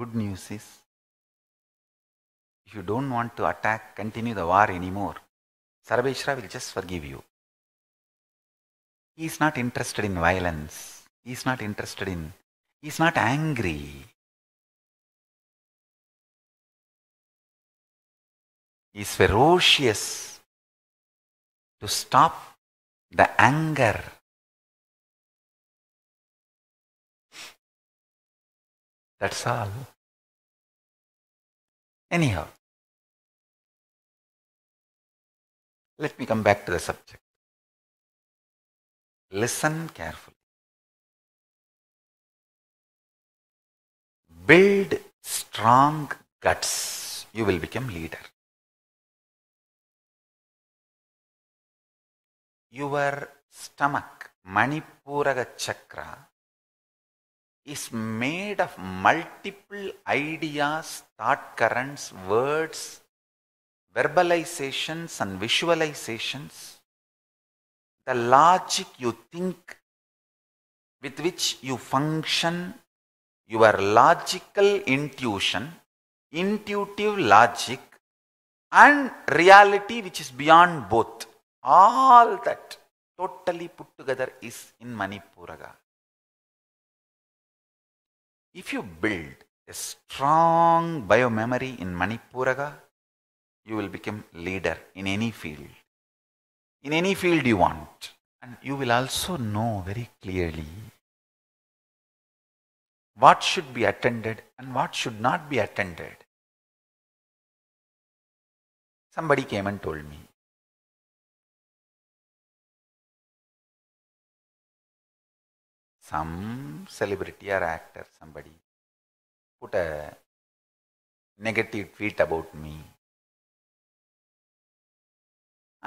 good news is if you don't want to attack, continue the war anymore, Sarveshra will just forgive you. He is not interested in violence. He is not interested in, he is not angry. He is ferocious to stop the anger That's all. Anyhow, let me come back to the subject. Listen carefully. Build strong guts. You will become leader. Your stomach, Manipuraga chakra, is made of multiple ideas, thought currents, words, verbalizations, and visualizations. The logic you think, with which you function, your logical intuition, intuitive logic, and reality which is beyond both. All that totally put together is in Manipuraga. If you build a strong bio-memory in Manipuraga, you will become leader in any field. In any field you want. And you will also know very clearly what should be attended and what should not be attended. Somebody came and told me, some celebrity or actor, somebody put a negative tweet about me.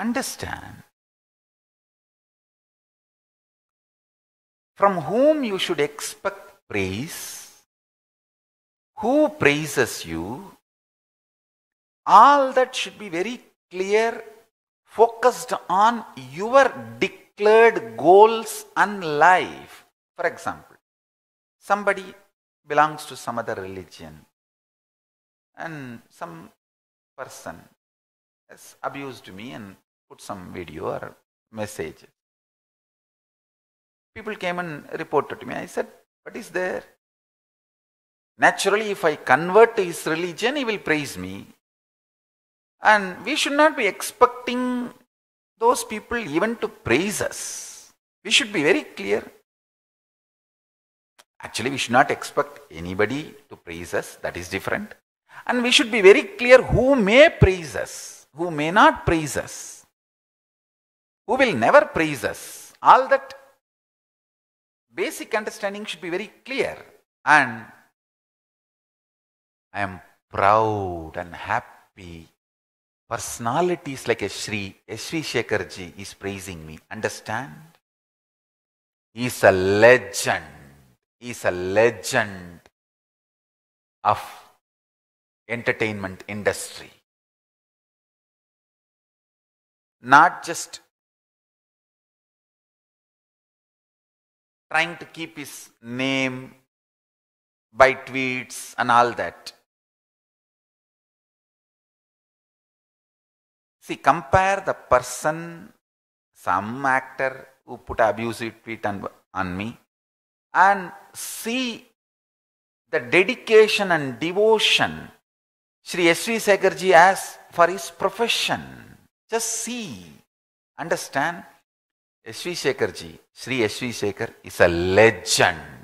Understand from whom you should expect praise, who praises you, all that should be very clear, focused on your declared goals and life. For example, somebody belongs to some other religion and some person has abused me and put some video or message. People came and reported to me. I said, what is there? Naturally, if I convert to his religion, he will praise me. And we should not be expecting those people even to praise us. We should be very clear. Actually, we should not expect anybody to praise us, that is different. And we should be very clear who may praise us, who may not praise us, who will never praise us. All that basic understanding should be very clear. And I am proud and happy. Personalities like a Sri, Sri Shekharji is praising me. Understand? He is a legend is a legend of entertainment industry. Not just trying to keep his name by tweets and all that. See, compare the person, some actor who put abusive tweet on, on me and see the dedication and devotion Sri S.V. Sagarji has for his profession. Just see, understand. S.V. Sekharji, Sri S.V. Sekhar is a legend.